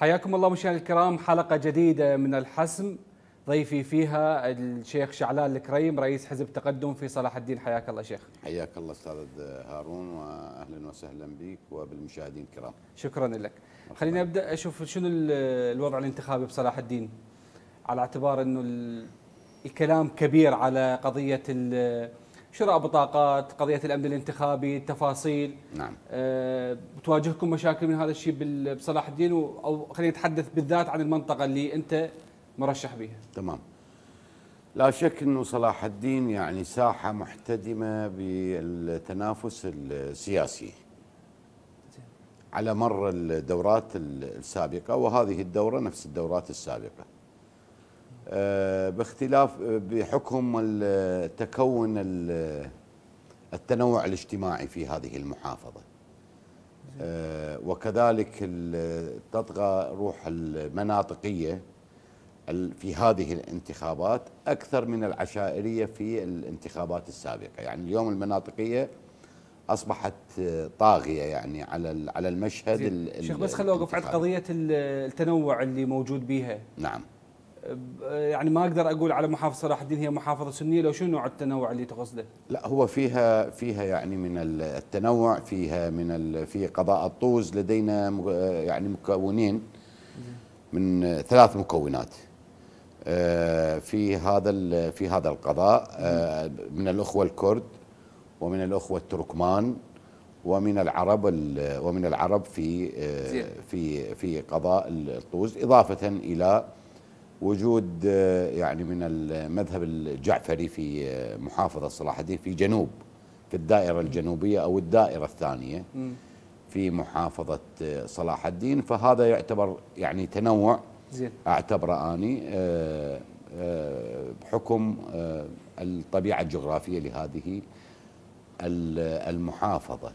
حياكم الله مشاهدينا الكرام حلقة جديدة من الحسم ضيفي فيها الشيخ شعلان الكريم رئيس حزب تقدم في صلاح الدين حياك الله شيخ حياك الله استاذ هارون واهلا وسهلا بك وبالمشاهدين الكرام شكرا لك خليني ابدا اشوف شنو الوضع الانتخابي بصلاح الدين على اعتبار انه الكلام كبير على قضيه شراء بطاقات قضية الأمن الانتخابي التفاصيل نعم أه تواجهكم مشاكل من هذا الشيء بصلاح الدين أو خلينا نتحدث بالذات عن المنطقة اللي أنت مرشح بها تمام لا شك أنه صلاح الدين يعني ساحة محتدمة بالتنافس السياسي على مر الدورات السابقة وهذه الدورة نفس الدورات السابقة آه، باختلاف آه، بحكم تكون التنوع الاجتماعي في هذه المحافظة آه، وكذلك تطغى روح المناطقية في هذه الانتخابات أكثر من العشائرية في الانتخابات السابقة يعني اليوم المناطقية اصبحت طاغيه يعني على على المشهد شيخ بس خليني اوقف عند قضيه التنوع اللي موجود بها نعم يعني ما اقدر اقول على محافظه صلاح الدين هي محافظه سنيه لو شو نوع التنوع اللي تقصده؟ لا هو فيها فيها يعني من التنوع فيها من في قضاء الطوز لدينا يعني مكونين من ثلاث مكونات آه، في هذا في هذا القضاء آه، من الاخوه الكرد ومن الاخوه التركمان ومن العرب ومن العرب في آه، في في قضاء الطوز اضافه الى وجود آه، يعني من المذهب الجعفري في آه، محافظة صلاح الدين في جنوب في الدائرة الجنوبية أو الدائرة الثانية في محافظة آه، صلاح الدين فهذا يعتبر يعني تنوع زين. أعتبره أني بحكم الطبيعة الجغرافية لهذه المحافظة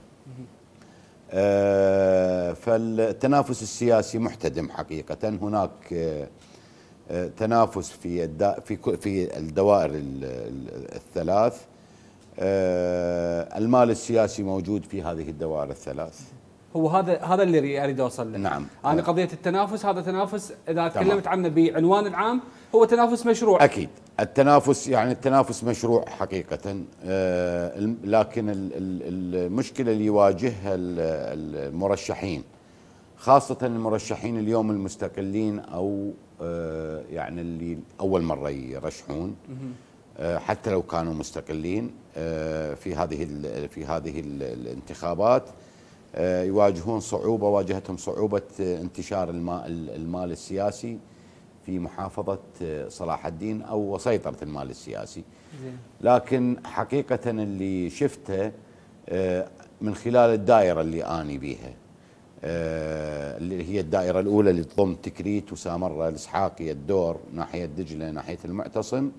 فالتنافس السياسي محتدم حقيقة هناك تنافس في في في الدوائر الثلاث آه، المال السياسي موجود في هذه الدوائر الثلاث هو هذا هذا اللي اريد اوصل له نعم انا قضيه التنافس هذا تنافس اذا تكلمت عنه بعنوان العام هو تنافس مشروع اكيد التنافس يعني التنافس مشروع حقيقه آه، لكن المشكله اللي يواجهها المرشحين خاصه المرشحين اليوم المستقلين او آه، يعني اللي اول مره يرشحون آه، حتى لو كانوا مستقلين آه، في هذه في هذه الانتخابات يواجهون صعوبه واجهتهم صعوبه انتشار المال, المال السياسي في محافظه صلاح الدين او سيطره المال السياسي. لكن حقيقه اللي شفته من خلال الدائره اللي اني بيها آه، اللي هي الدائرة الأولى اللي تضم تكريت وسامرة الاسحاقي الدور ناحية دجلة ناحية المعتصم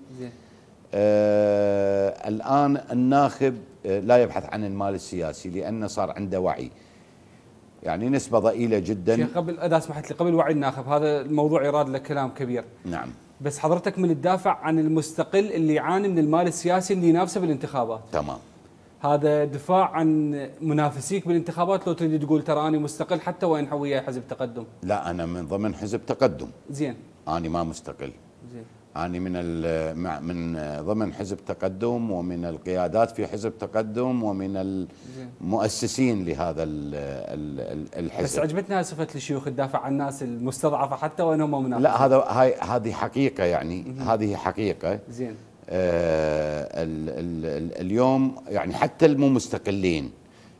آه، الآن الناخب آه، لا يبحث عن المال السياسي لأنه صار عنده وعي يعني نسبة ضئيلة جدا قبل إذا سمحت لي قبل وعي الناخب هذا الموضوع يراد له كلام كبير نعم بس حضرتك من تدافع عن المستقل اللي يعاني من المال السياسي اللي ينافسه بالانتخابات تمام هذا دفاع عن منافسيك بالانتخابات لو تريد تقول ترى انا مستقل حتى وان ويا حزب تقدم لا انا من ضمن حزب تقدم زين انا ما مستقل زين أنا من من ضمن حزب تقدم ومن القيادات في حزب تقدم ومن المؤسسين لهذا الحزب بس عجبتنا صفة الشيوخ تدافع عن الناس المستضعفة حتى وأنهم منافسين لا هذا هاي هذه حقيقة يعني هذه حقيقة زين آه، اليوم يعني حتى المو مستقلين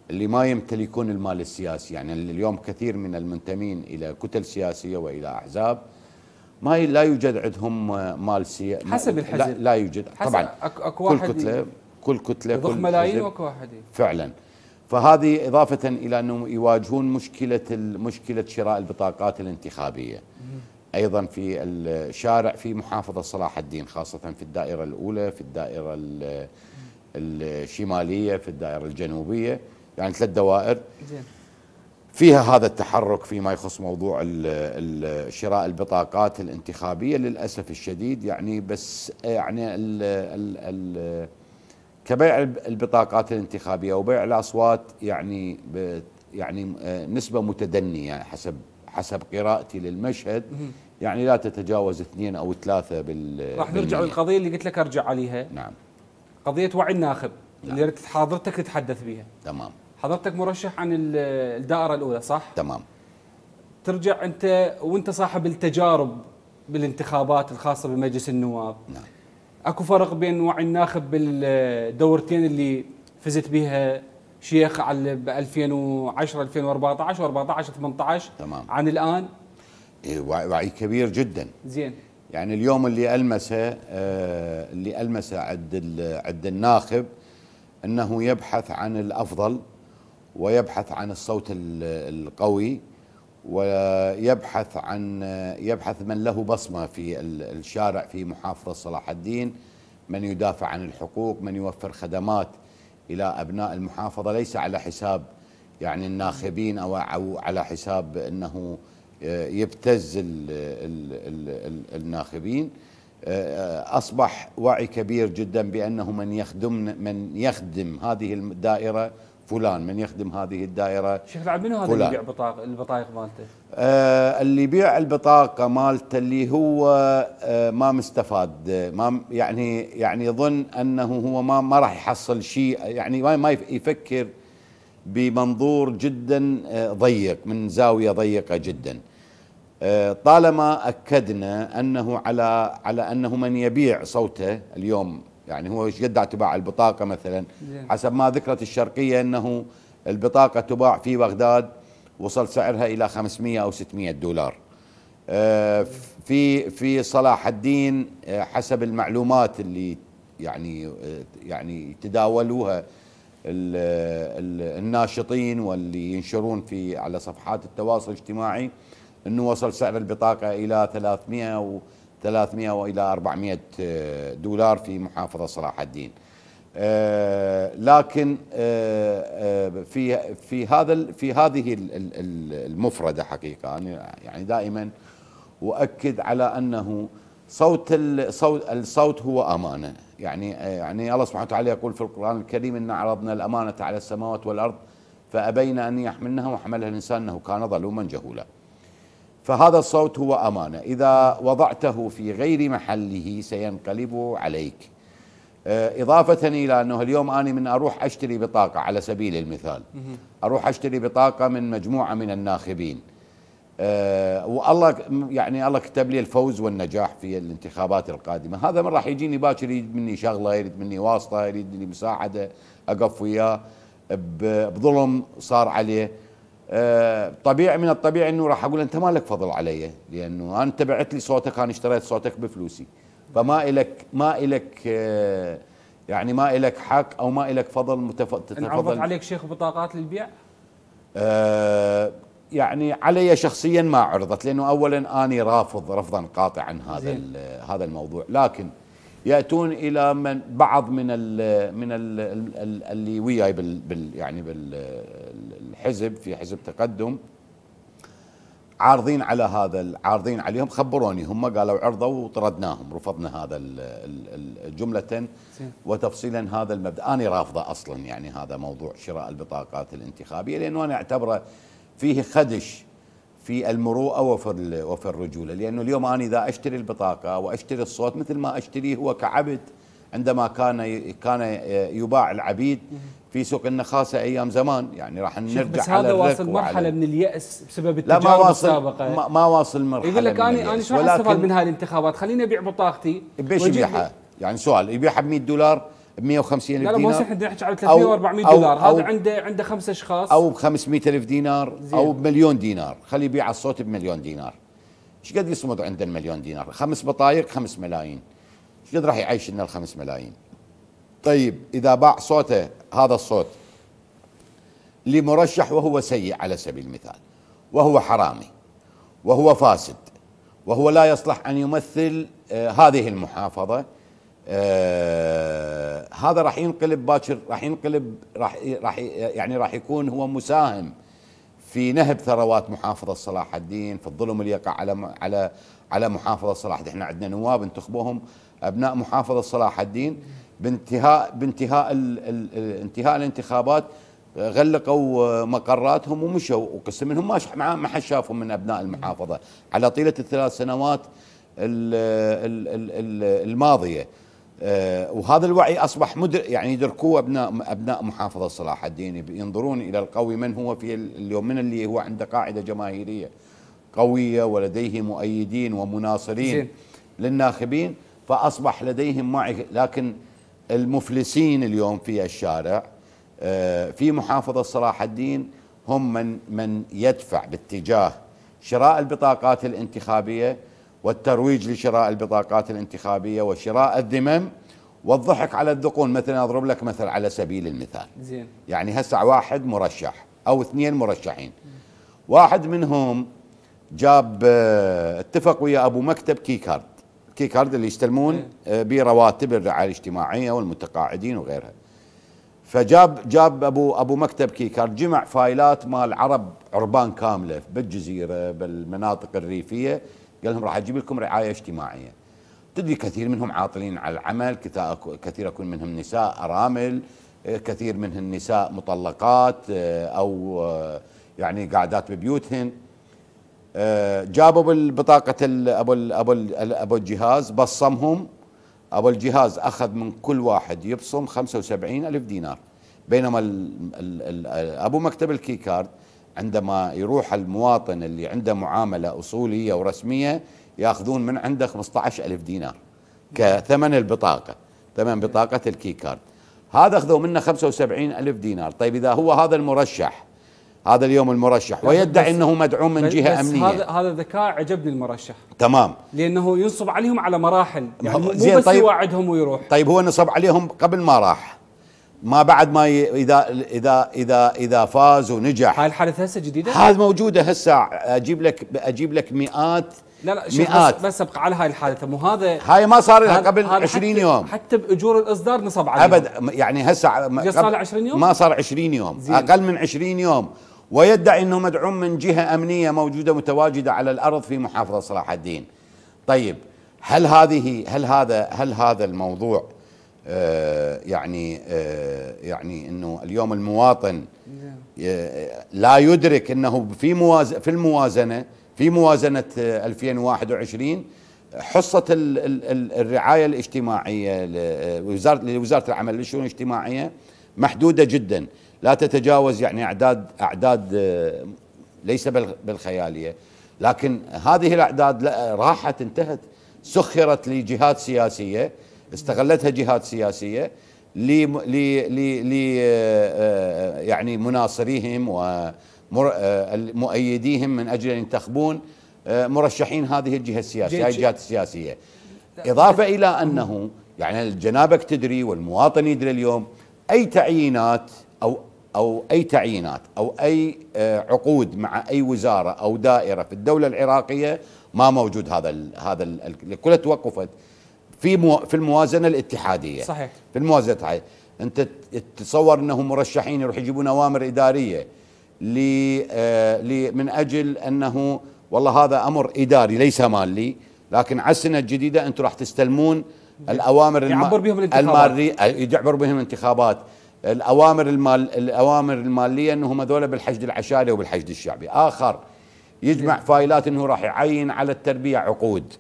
اللي ما يمتلكون المال السياسي يعني اليوم كثير من المنتمين الى كتل سياسيه والى احزاب ما لا يوجد عندهم مال سياسي حسب الحزب لا, لا يوجد حسب طبعا اكو كل كتله كل كتله كل ملايين واكو واحد فعلا فهذه اضافه الى انهم يواجهون مشكله مشكله شراء البطاقات الانتخابيه ايضا في الشارع في محافظه صلاح الدين خاصه في الدائره الاولى في الدائره الشماليه في الدائره الجنوبيه يعني ثلاث دوائر زين فيها هذا التحرك فيما يخص موضوع شراء البطاقات الانتخابيه للاسف الشديد يعني بس يعني الـ الـ الـ كبيع البطاقات الانتخابيه وبيع الاصوات يعني يعني آه، نسبه متدنيه حسب حسب قراءتي للمشهد يعني لا تتجاوز اثنين او ثلاثه بال راح نرجع للقضيه اللي قلت لك ارجع عليها نعم قضيه وعي الناخب نعم. اللي حضرتك تتحدث بها تمام حضرتك مرشح عن الدائره الاولى صح تمام ترجع انت وانت صاحب التجارب بالانتخابات الخاصه بمجلس النواب نعم اكو فرق بين وعي الناخب بالدورتين اللي فزت بها شيخ على 2010 2014 و14 18 تمام عن الان إيه، وعي كبير جدا زين يعني اليوم اللي المسه آه، اللي المسه عند عند الناخب انه يبحث عن الافضل ويبحث عن الصوت القوي ويبحث عن يبحث من له بصمه في الشارع في محافظه صلاح الدين من يدافع عن الحقوق من يوفر خدمات إلى أبناء المحافظة ليس على حساب يعني الناخبين أو على حساب أنه آه، يبتز الـ الـ الـ الناخبين آه، آه، أصبح وعي كبير جدا بأنه من يخدم من يخدم هذه الدائرة فلان من يخدم هذه الدائره شيخ العب منو هذا اللي يبيع بطاقه البطايق مالته؟ آه اللي يبيع البطاقه مالته اللي هو آه ما مستفاد ما يعني يعني يظن انه هو ما ما راح يحصل شيء يعني ما يفكر بمنظور جدا آه ضيق من زاويه ضيقه جدا. آه طالما اكدنا انه على على انه من يبيع صوته اليوم يعني هو ايش قد تباع البطاقة مثلا حسب ما ذكرت الشرقية أنه البطاقة تباع في بغداد وصل سعرها إلى 500 أو 600 دولار آه، في في صلاح الدين آه، حسب المعلومات اللي يعني آه، يعني تداولوها الناشطين واللي ينشرون في على صفحات التواصل الاجتماعي انه وصل سعر البطاقه الى 300 و 300 والى 400 آه، دولار في محافظه صلاح الدين آه، لكن آه، في في هذا في هذه المفرده حقيقه يعني دائما واكد على انه صوت الصوت الصوت هو امانه يعني يعني الله سبحانه وتعالى يقول في القران الكريم ان عرضنا الامانه على السماوات والارض فابين ان يحملنها وحملها الانسان انه كان ظلوما جهولا فهذا الصوت هو امانه اذا وضعته في غير محله سينقلب عليك آه، إضافة إلى أنه اليوم أنا من أروح أشتري بطاقة على سبيل المثال أروح أشتري بطاقة من مجموعة من الناخبين أه والله يعني الله كتب لي الفوز والنجاح في الانتخابات القادمة هذا من راح يجيني باكر يريد مني شغلة يريد مني واسطة يريد مني مساعدة أقف وياه بظلم صار عليه آه، طبيعي من الطبيعي انه راح اقول انت ما لك فضل علي لانه انت بعت لي صوتك انا اشتريت صوتك بفلوسي فما الك ما الك آه، يعني ما الك حق او ما الك فضل متف... تتفضل عرضت عليك شيخ بطاقات للبيع؟ آه يعني علي شخصيا ما عرضت لانه اولا اني رافض رفضا قاطعا هذا هذا الموضوع لكن ياتون الى من بعض من الـ من الـ اللي وياي بال يعني بال حزب في حزب تقدم عارضين على هذا عارضين عليهم خبروني هم قالوا عرضوا وطردناهم رفضنا هذا جملة وتفصيلا هذا المبدا انا رافضه اصلا يعني هذا موضوع شراء البطاقات الانتخابيه لانه انا اعتبره فيه خدش في المروءه وفي وفي الرجوله لانه اليوم انا اذا اشتري البطاقه واشتري الصوت مثل ما اشتريه هو كعبد عندما كان كان يباع العبيد في سوق النخاسه ايام زمان يعني راح نرجع بس على هذا واصل مرحله من الياس بسبب التجارب لا ما واصل السابقه ما, ما واصل مرحله يقول لك انا انا شو استفاد من هاي الانتخابات خليني ابيع بطاقتي بيش يبيعها يعني سؤال يبيعها ب 100 دولار ب 150 الف دينار لا لا مو احنا نحكي على 300 و 400 دولار هذا عنده عنده خمس اشخاص او ب 500 الف دينار زين. او بمليون دينار خليه يبيع الصوت بمليون دينار ايش قد يصمد عنده المليون دينار خمس بطايق 5 ملايين ايش قد راح يعيش لنا ال 5 ملايين طيب اذا باع صوته هذا الصوت لمرشح وهو سيء على سبيل المثال وهو حرامي وهو فاسد وهو لا يصلح ان يمثل آه هذه المحافظه آه هذا راح ينقلب باكر راح ينقلب راح راح يعني راح يكون هو مساهم في نهب ثروات محافظه صلاح الدين في الظلم اللي يقع على على على محافظه صلاح الدين احنا عندنا نواب انتخبوهم ابناء محافظه صلاح الدين بانتهاء بانتهاء انتهاء الانتخابات غلقوا مقراتهم ومشوا وقسم منهم ما ما حد شافهم من ابناء المحافظه على طيله الثلاث سنوات الماضيه آه، وهذا الوعي اصبح مدر يعني يدركوه ابناء ابناء محافظه صلاح الدين ينظرون الى القوي من هو في اليوم من اللي هو عنده قاعده جماهيريه قويه ولديه مؤيدين ومناصرين للناخبين فأصبح لديهم معي لكن المفلسين اليوم في الشارع آه، في محافظة صلاح الدين هم من, من يدفع باتجاه شراء البطاقات الانتخابية والترويج لشراء البطاقات الانتخابية وشراء الذمم والضحك على الذقون مثلا أضرب لك مثل على سبيل المثال زين. يعني هسع واحد مرشح أو اثنين مرشحين واحد منهم جاب آه، اتفق ويا أبو مكتب كي كارد كي كارد اللي يستلمون إيه. آه، برواتب الرعايه الاجتماعيه والمتقاعدين وغيرها فجاب جاب ابو ابو مكتب كي كارد جمع فايلات مال عرب عربان كامله بالجزيره بالمناطق الريفيه قال لهم راح اجيب لكم رعايه اجتماعيه تدري كثير منهم عاطلين على العمل كثير اكون منهم نساء ارامل آه، كثير منهم نساء مطلقات آه، او يعني قاعدات ببيوتهن جابوا بالبطاقه ابو ابو ابو الجهاز بصمهم ابو الجهاز اخذ من كل واحد يبصم 75 الف دينار بينما الـ الـ الـ ابو مكتب الكي كارد عندما يروح المواطن اللي عنده معامله اصوليه ورسميه ياخذون من عنده 15 الف دينار كثمن البطاقه ثمن بطاقه الكي كارد هذا اخذوا منه 75 الف دينار طيب اذا هو هذا المرشح هذا اليوم المرشح ويدعي انه مدعوم من جهه بس امنيه هذا هذا ذكاء عجبني المرشح تمام لانه ينصب عليهم على مراحل يعني مو بس طيب يوعدهم ويروح طيب هو نصب عليهم قبل ما راح ما بعد ما اذا اذا اذا اذا فاز ونجح هاي الحادثه هسه جديده هذه موجوده هسه اجيب لك اجيب لك مئات لا لا مئات بس, بس ابقى على هاي الحادثه مو هذا هاي ما صار لها قبل 20 يوم حتى باجور الاصدار نصب عليها ابد يعني هسه صار 20 يوم ما صار 20 يوم زين. اقل من 20 يوم ويدعي انه مدعوم من جهه امنيه موجوده متواجده على الارض في محافظه صلاح الدين. طيب هل هذه هل هذا هل هذا الموضوع آه يعني آه يعني انه اليوم المواطن نعم. آه، لا يدرك انه في مواز في الموازنه في موازنه 2021 حصه الـ الـ الرعايه الاجتماعيه لوزاره آه، لوزاره العمل والشؤون الاجتماعيه محدوده جدا لا تتجاوز يعني اعداد اعداد آه، ليس بالخياليه لكن هذه الاعداد راحت انتهت سخرت لجهات سياسيه استغلتها جهات سياسيه ل ل ل آه، آه، يعني مناصريهم ومؤيديهم من اجل ان ينتخبون مرشحين هذه الجهه السياسيه هاي الجهات السياسيه اضافه الى انه يعني الجنابك تدري والمواطن يدري اليوم اي تعيينات او او اي تعيينات او اي آه، عقود مع اي وزاره او دائره في الدوله العراقيه ما موجود هذا الـ هذا ال كلها توقفت في مو في الموازنه الاتحاديه صحيح في الموازنه الاتحادية. انت تتصور انهم مرشحين يروح يجيبون اوامر اداريه آه، ل من اجل انه والله هذا امر اداري ليس مالي لكن على السنه الجديده انتم راح تستلمون الاوامر يعبر بهم الانتخابات آه، يعبر بهم الانتخابات الاوامر المال الاوامر الماليه انهم هذول بالحشد العشائري وبالحشد الشعبي اخر يجمع نعم. فايلات انه راح يعين على التربيه عقود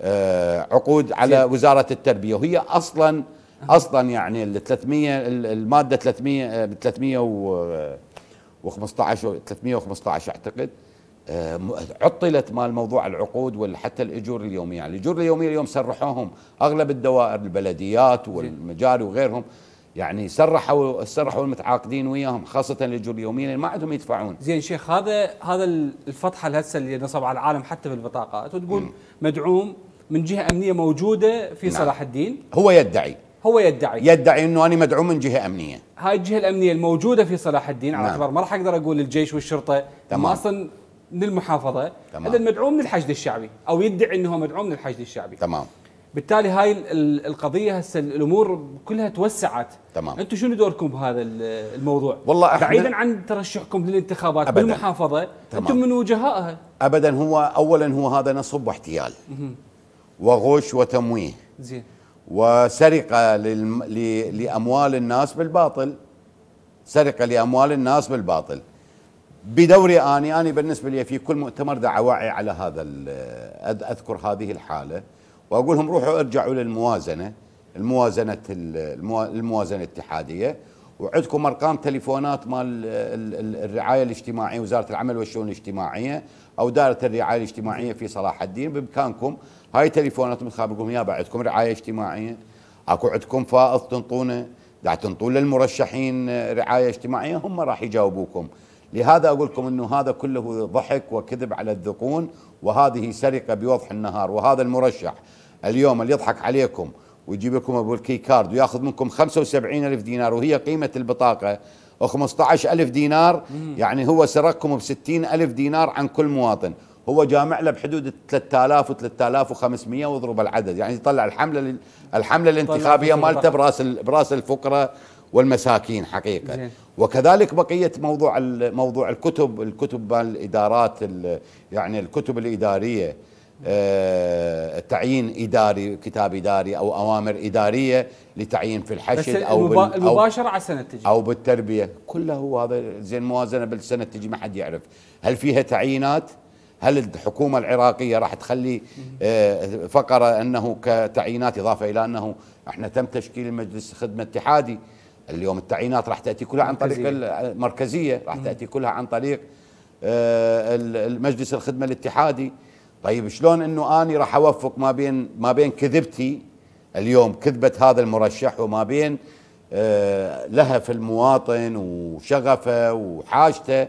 آه عقود على وزاره التربيه وهي اصلا اصلا يعني ال 300 الماده 300 ب 315 315 اعتقد آه، عطلت مال موضوع العقود وحتى الاجور اليوميه، يعني الاجور اليوميه اليوم سرحوهم اغلب الدوائر البلديات والمجاري وغيرهم يعني سرحوا سرحوا المتعاقدين وياهم خاصه الجريوميين اللي ما عندهم يدفعون. زين شيخ هذا هذا الفتحه الهسه اللي نصب على العالم حتى في البطاقات وتقول مدعوم من جهه امنيه موجوده في نعم. صلاح الدين. هو يدعي. هو يدعي يدعي انه انا مدعوم من جهه امنيه هاي الجهه الامنيه الموجوده في صلاح الدين على نعم. اعتبار ما راح اقدر اقول الجيش والشرطه تمام. اصلا من المحافظه تمام هذا المدعوم من الحشد الشعبي او يدعي انه هو مدعوم من الحشد الشعبي تمام بالتالي هاي القضيه هسه الامور كلها توسعت تمام انتم شنو دوركم بهذا الموضوع؟ والله احنا بعيدا عن ترشحكم للانتخابات أبداً بالمحافظه تمام انتم من وجهائها ابدا هو اولا هو هذا نصب واحتيال وغش وتمويه زين وسرقه لاموال الناس بالباطل سرقه لاموال الناس بالباطل بدوري اني اني بالنسبه لي في كل مؤتمر دعوائي على هذا اذكر هذه الحاله واقول لهم روحوا ارجعوا للموازنه الموازنه الموازنه الاتحاديه وعندكم ارقام تليفونات مال الرعايه الاجتماعيه وزاره العمل والشؤون الاجتماعيه او دائره الرعايه الاجتماعيه في صلاح الدين بامكانكم هاي تليفونات بتخابركم يا عندكم رعايه اجتماعيه اكو عندكم فائض تنطونه دع تنطون للمرشحين رعايه اجتماعيه هم راح يجاوبوكم لهذا اقول لكم انه هذا كله ضحك وكذب على الذقون وهذه سرقه بوضح النهار وهذا المرشح اليوم اللي يضحك عليكم ويجيب لكم ابو الكي كارد وياخذ منكم 75 الف دينار وهي قيمه البطاقه و15 الف دينار يعني هو سرقكم ب 60 الف دينار عن كل مواطن هو جامع له بحدود 3000 و 3500 واضرب العدد يعني يطلع الحمله الحمله الانتخابيه مالته براس براس الفقراء والمساكين حقيقه زين. وكذلك بقيه موضوع موضوع الكتب الكتب الادارات يعني الكتب الاداريه آه، تعيين اداري كتاب اداري او اوامر اداريه لتعيين في الحشد بس او المباشره على السنه تجي او بالتربيه كله هذا زين موازنه بالسنه تجي ما حد يعرف هل فيها تعيينات هل الحكومه العراقيه راح تخلي آه، فقره انه كتعيينات اضافه الى انه احنا تم تشكيل المجلس خدمه اتحادي اليوم التعيينات راح تاتي كلها عن طريق المركزيه راح تاتي كلها عن طريق آه، المجلس الخدمه الاتحادي طيب شلون انه اني راح اوفق ما بين ما بين كذبتي اليوم كذبه هذا المرشح وما بين لها آه، لهف المواطن وشغفه وحاجته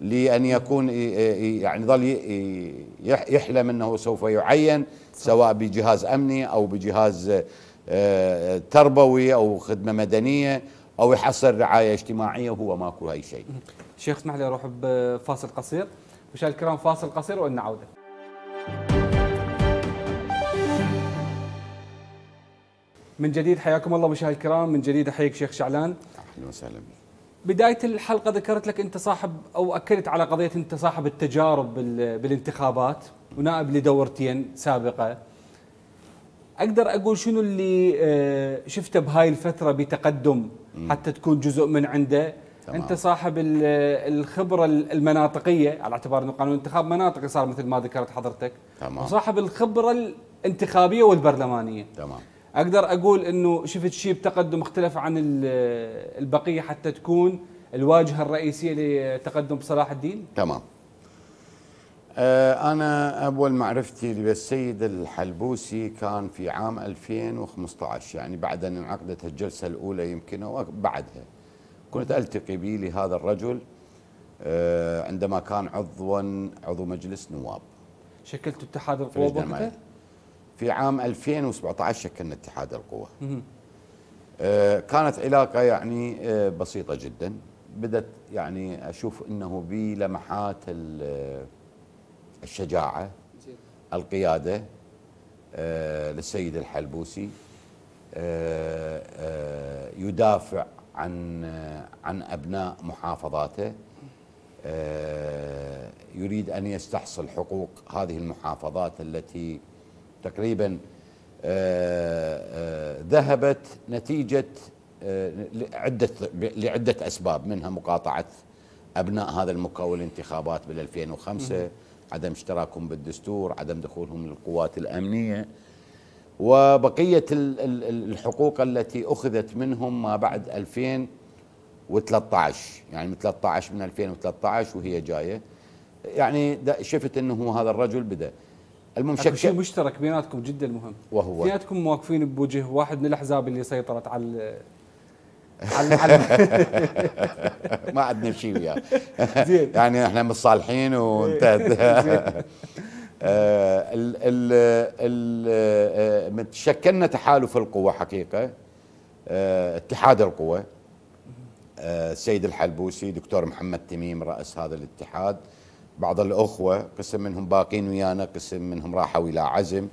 لان يكون يعني ظل يحلم انه سوف يعين سواء بجهاز امني او بجهاز آه، تربوي او خدمه مدنيه او يحصل رعايه اجتماعيه وهو ماكو اي شيء. شيخ اسمح لي اروح بفاصل قصير، مشاهد الكرام فاصل قصير وإن عوده. من جديد حياكم الله مشاهدي الكرام من جديد احييك شيخ شعلان اهلا وسهلا بدايه الحلقه ذكرت لك انت صاحب او اكدت على قضيه انت صاحب التجارب بالانتخابات ونائب لدورتين سابقه اقدر اقول شنو اللي آه، شفته بهاي الفتره بتقدم حتى تكون جزء من عنده تمام. انت صاحب الخبره المناطقيه على اعتبار انه قانون الانتخاب مناطقي صار مثل ما ذكرت حضرتك تمام. وصاحب الخبره الانتخابيه والبرلمانيه تمام اقدر اقول انه شفت شيء بتقدم مختلف عن البقيه حتى تكون الواجهه الرئيسيه لتقدم صلاح الدين تمام آه، أنا أول معرفتي بالسيد الحلبوسي كان في عام 2015 يعني بعد أن انعقدت الجلسة الأولى يمكن أو بعدها كنت التقي به لهذا الرجل آه، عندما كان عضوا عضو مجلس نواب شكلت اتحاد القوى وقتها؟ في عام 2017 شكلنا اتحاد القوى آه، كانت علاقه يعني آه، بسيطه جدا بدت يعني اشوف انه بي لمحات الشجاعه القياده للسيد الحلبوسي يدافع عن عن ابناء محافظاته آه، يريد ان يستحصل حقوق هذه المحافظات التي تقريبا آه، آه، ذهبت نتيجه لعده لعده اسباب منها مقاطعه ابناء هذا المكون الانتخابات بال 2005 عدم اشتراكهم بالدستور عدم دخولهم للقوات الامنيه وبقية الحقوق التي أخذت منهم ما بعد 2013 يعني من 13 من 2013 وهي جاية يعني شفت أنه هذا الرجل بدأ المهم شك شيء مشترك بيناتكم جدا مهم وهو بيناتكم مواقفين بوجه واحد من الاحزاب اللي سيطرت على على, ما عندنا شيء وياه يعني احنا متصالحين وانتهت آه، آه، شكلنا تحالف القوى حقيقه آه، اتحاد القوى السيد الحلبوسي دكتور محمد تميم رأس هذا الاتحاد بعض الأخوة قسم منهم باقين ويانا قسم منهم راحوا إلى عزم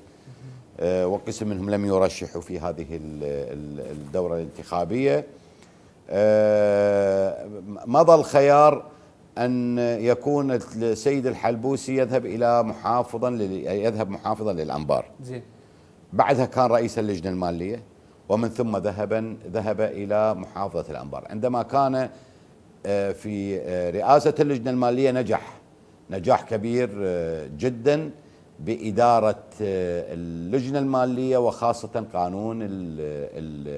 وقسم منهم لم يرشحوا في هذه الدورة الانتخابية مضى الخيار أن يكون السيد الحلبوسي يذهب إلى محافظا يذهب محافظا للأنبار زين بعدها كان رئيس اللجنة المالية ومن ثم ذهب ذهب إلى محافظة الأنبار عندما كان آه، في آه، رئاسة اللجنة المالية نجح نجاح كبير آه، جدا بإدارة اللجنة المالية وخاصة قانون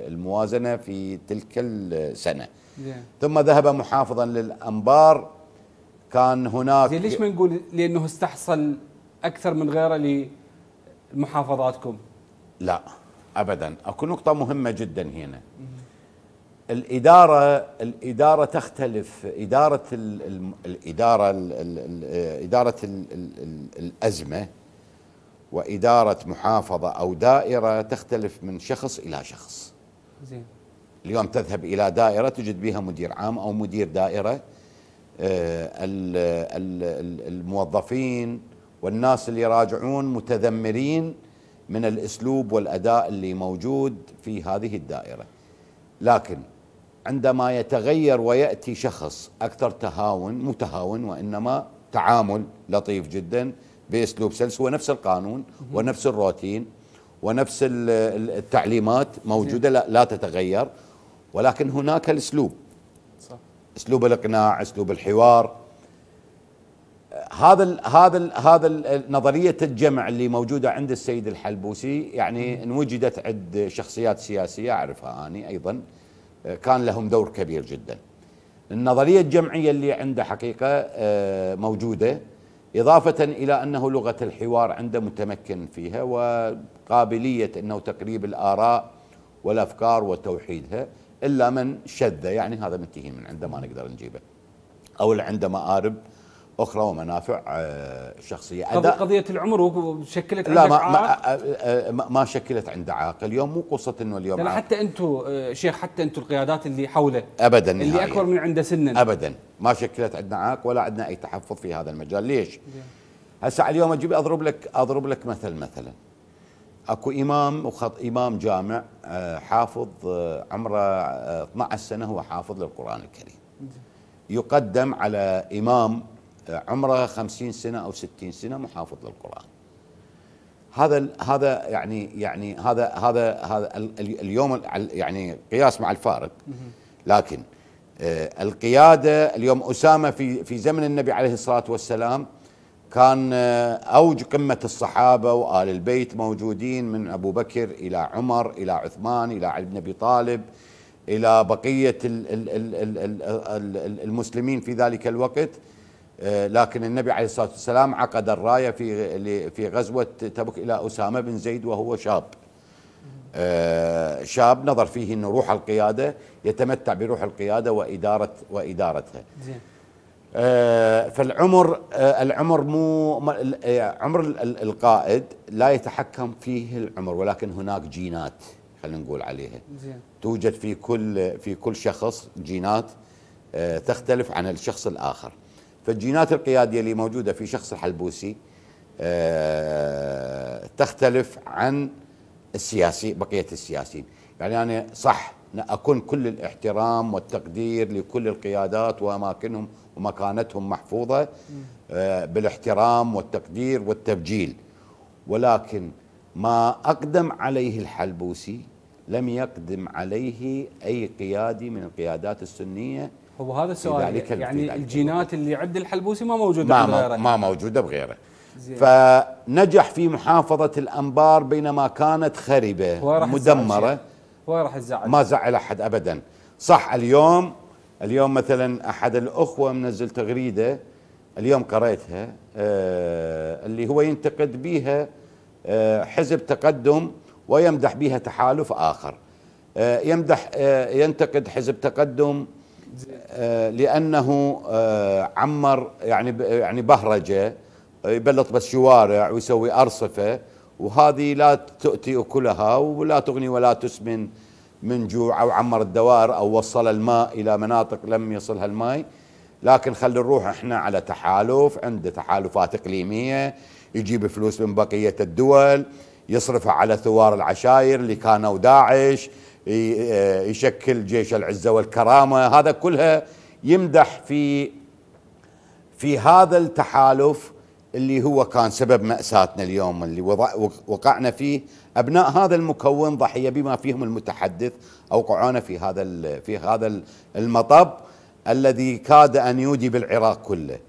الموازنة في تلك السنة ثم ذهب محافظا للأنبار كان هناك زين ليش ما نقول لانه استحصل اكثر من غيره لمحافظاتكم؟ لا ابدا، اكو نقطة مهمة جدا هنا. الادارة الادارة تختلف ادارة الـ الادارة الـ ادارة الـ الازمة وإدارة محافظة أو دائرة تختلف من شخص إلى شخص زين اليوم تذهب إلى دائرة تجد بها مدير عام أو مدير دائرة آه، الموظفين والناس اللي يراجعون متذمرين من الاسلوب والاداء اللي موجود في هذه الدائره لكن عندما يتغير وياتي شخص اكثر تهاون متهاون وانما تعامل لطيف جدا باسلوب سلس هو نفس القانون ونفس الروتين ونفس التعليمات موجوده لا تتغير ولكن هناك الاسلوب اسلوب الاقناع اسلوب الحوار هذا ال هذا ال هذا الـ نظريه الجمع اللي موجوده عند السيد الحلبوسي يعني انوجدت عند شخصيات سياسيه اعرفها اني ايضا كان لهم دور كبير جدا. النظريه الجمعيه اللي عنده حقيقه آه، موجوده اضافه الى انه لغه الحوار عنده متمكن فيها وقابليه انه تقريب الاراء والافكار وتوحيدها إلا من شذ يعني هذا منتهي من عنده ما نقدر نجيبه أو اللي عنده مآرب اخرى ومنافع آه، شخصيه أداء قضيه العمر شكلت لا ما, عائق. ما آه، آه، ما شكلت عنده عائق اليوم مو قصه انه اليوم لا حتى انتم شيخ حتى انتم القيادات اللي حوله ابدا اللي اكبر من عنده سنا ابدا ما شكلت عندنا عائق ولا عندنا اي تحفظ في هذا المجال ليش هسه اليوم اجيب اضرب لك اضرب لك مثل مثلا اكو امام وخط امام جامع آه، حافظ آه، عمره 12 آه، سنه هو حافظ للقران الكريم يقدم على امام عمره 50 سنه او 60 سنه محافظ للقران هذا هذا يعني يعني هذا هذا هذا اليوم يعني قياس مع الفارق لكن القياده اليوم اسامه في في زمن النبي عليه الصلاه والسلام كان آه، أوج قمة الصحابة وآل البيت موجودين من أبو بكر إلى عمر إلى عثمان إلى علي بن أبي طالب إلى بقية المسلمين في ذلك الوقت آه، لكن النبي عليه الصلاة والسلام عقد الراية في في غزوة تبوك إلى أسامة بن زيد وهو شاب آه، شاب نظر فيه أنه روح القيادة يتمتع بروح القيادة وإدارة وإدارتها زين. آه، فالعمر آه، العمر مو آه، عمر القائد لا يتحكم فيه العمر ولكن هناك جينات خلينا نقول عليها زين. توجد في كل في كل شخص جينات تختلف عن الشخص الاخر فالجينات القياديه اللي موجوده في شخص الحلبوسي تختلف عن السياسي بقيه السياسيين يعني انا صح أكون كل الاحترام والتقدير لكل القيادات وأماكنهم ومكانتهم محفوظة آه، بالاحترام والتقدير والتبجيل ولكن ما أقدم عليه الحلبوسي لم يقدم عليه أي قيادي من القيادات السنية هو هذا السؤال يعني الجينات اللي عند الحلبوسي ما موجودة ما بغيره ما موجودة بغيره فنجح في محافظة الأنبار بينما كانت خربة مدمرة هو راح يزعل ما زعل احد ابدا صح اليوم اليوم مثلا احد الاخوه منزل تغريده اليوم قريتها آه اللي هو ينتقد بها آه حزب تقدم ويمدح بها تحالف اخر آه يمدح آه ينتقد حزب تقدم آه لانه آه عمر يعني يعني بهرجه يبلط بس شوارع ويسوي ارصفه وهذه لا تؤتي أكلها ولا تغني ولا تسمن من جوع أو عمر الدوار أو وصل الماء إلى مناطق لم يصلها الماء لكن خلي نروح احنا على تحالف عنده تحالفات إقليمية يجيب فلوس من بقية الدول يصرفها على ثوار العشائر اللي كانوا داعش آه، يشكل جيش العزة والكرامة هذا كلها يمدح في في هذا التحالف اللي هو كان سبب مأساتنا اليوم اللي وقعنا فيه أبناء هذا المكون ضحية بما فيهم المتحدث أوقعونا في هذا في هذا المطب الذي كاد أن يودي بالعراق كله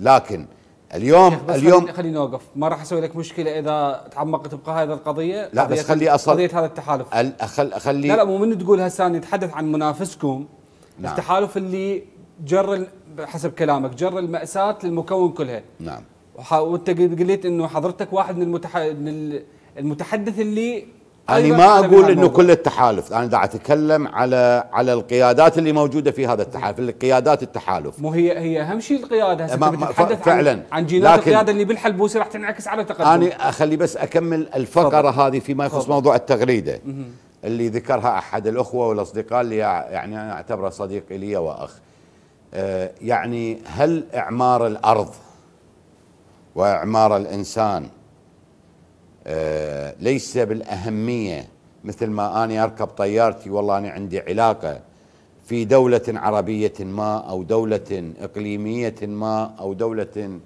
لكن اليوم اليوم خليني نوقف ما راح اسوي لك مشكله اذا تعمقت بقى هذه القضيه لا بس خلي اصل قضيه هذا التحالف خل خلي لا لا مو من تقول هسه نتحدث عن منافسكم نعم التحالف اللي جر حسب كلامك جر الماساه للمكون كلها نعم وانت قلت انه حضرتك واحد من المتح... من المتحدث اللي انا ما اقول انه كل التحالف انا قاعد اتكلم على على القيادات اللي موجوده في هذا التحالف القيادات التحالف مو هي هي اهم شيء القياده هسه بتتحدث فعلا عن, عن جينات القياده اللي بالحلبوسه راح تنعكس على تقدم انا اخلي بس اكمل الفقره هذه فيما يخص فضل. موضوع التغريده مه. اللي ذكرها احد الاخوه والاصدقاء اللي يعني انا اعتبره صديق لي واخ أه يعني هل اعمار الارض واعمار الانسان آه، ليس بالاهميه مثل ما اني اركب طيارتي والله انا عندي علاقه في دوله عربيه ما او دوله اقليميه ما او دوله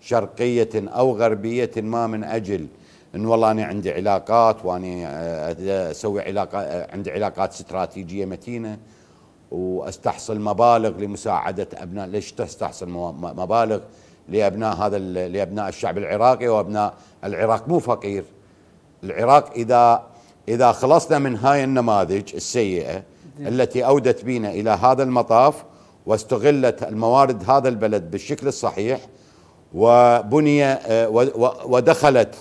شرقيه او غربيه ما من اجل ان والله انا عندي علاقات واني آه، اسوي علاقات آه، عندي علاقات استراتيجيه متينه واستحصل مبالغ لمساعده ابناء ليش تستحصل مبالغ لابناء هذا لابناء الشعب العراقي وابناء العراق مو فقير العراق اذا اذا خلصنا من هاي النماذج السيئه نعم. التي اودت بنا الى هذا المطاف واستغلت الموارد هذا البلد بالشكل الصحيح وبني آه، ودخلت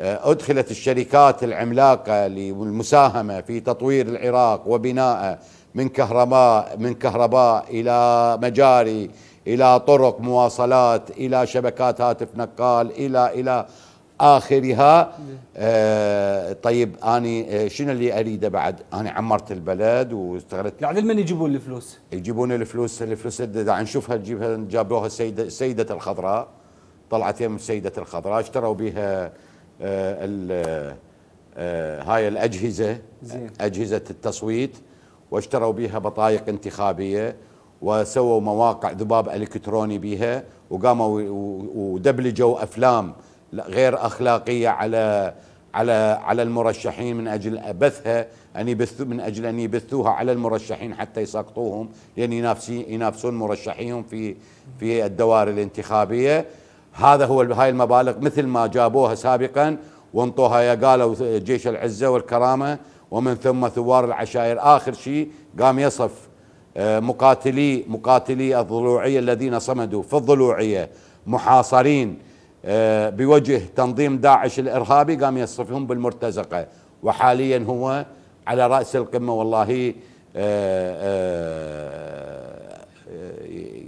آه، ادخلت الشركات العملاقه للمساهمه في تطوير العراق وبنائه من كهرباء من كهرباء الى مجاري إلى طرق مواصلات إلى شبكات هاتف نقال إلى إلى آخرها آه طيب أنا آه، شنو اللي أريده بعد أنا عمرت البلد واستغلت يعني من يجيبون الفلوس يجيبون الفلوس الفلوس دا نشوفها نجيبها جابوها السيدة السيدة الخضراء طلعت يم السيدة الخضراء اشتروا بها آه آه هاي الأجهزة زين. أجهزة التصويت واشتروا بها بطايق انتخابية وسووا مواقع ذباب الكتروني بها وقاموا ودبلجوا افلام غير اخلاقيه على على على المرشحين من اجل بثها ان يبثوا من اجل ان يبثوها على المرشحين حتى يسقطوهم لان ينافسين ينافسون مرشحيهم في في الدوائر الانتخابيه هذا هو هاي المبالغ مثل ما جابوها سابقا وانطوها قالوا جيش العزه والكرامه ومن ثم ثوار العشائر اخر شيء قام يصف مقاتلي مقاتلي الضلوعيه الذين صمدوا في الضلوعيه محاصرين آه، بوجه تنظيم داعش الارهابي قام يصفهم بالمرتزقه وحاليا هو على راس القمه والله آه، آه،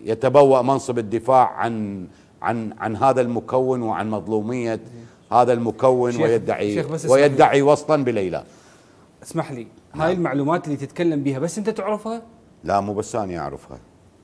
يتبوأ منصب الدفاع عن عن عن هذا المكون وعن مظلوميه هذا المكون شيخ ويدعي شيخ ويدعي وسطا بليلى اسمح لي هاي نعم. المعلومات اللي تتكلم بها بس انت تعرفها لا مو بس أنا أعرفها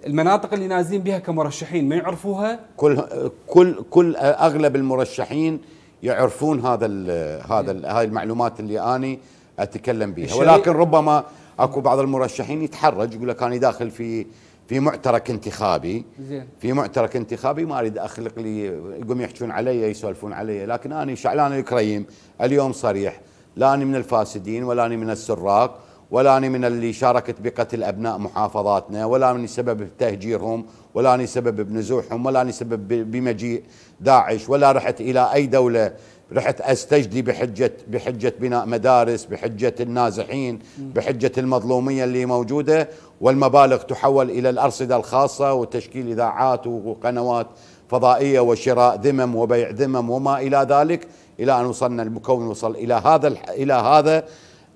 المناطق اللي نازلين بها كمرشحين ما يعرفوها كل كل كل اغلب المرشحين يعرفون هذا الـ هذا الـ هاي المعلومات اللي اني اتكلم بها ولكن ربما اكو بعض المرشحين يتحرج يقول لك انا داخل في في معترك انتخابي زين في معترك انتخابي ما اريد اخلق لي يقوم يحجون علي يسولفون علي لكن انا شعلان الكريم اليوم صريح لا انا من الفاسدين ولا انا من السراق ولا أنا من اللي شاركت بقتل أبناء محافظاتنا ولا أنا سبب بتهجيرهم ولا أنا سبب بنزوحهم ولا أنا سبب بمجيء داعش ولا رحت إلى أي دولة رحت استجدي بحجه بحجه بناء مدارس، بحجه النازحين، بحجه المظلوميه اللي موجوده والمبالغ تحول الى الارصده الخاصه وتشكيل اذاعات وقنوات فضائيه وشراء ذمم وبيع ذمم وما الى ذلك الى ان وصلنا المكون وصل الى هذا الى هذا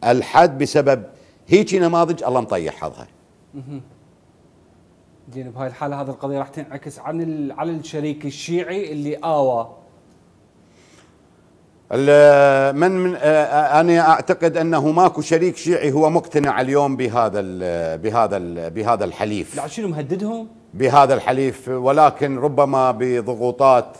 الحد بسبب هيجي نماذج الله مطيح حظها زين بهاي الحاله هذه القضيه راح تنعكس عن على الشريك الشيعي اللي اوى من من انا اعتقد انه ماكو شريك شيعي هو مقتنع اليوم بهذا ال بهذا ال بهذا الحليف لا شنو مهددهم بهذا الحليف ولكن ربما بضغوطات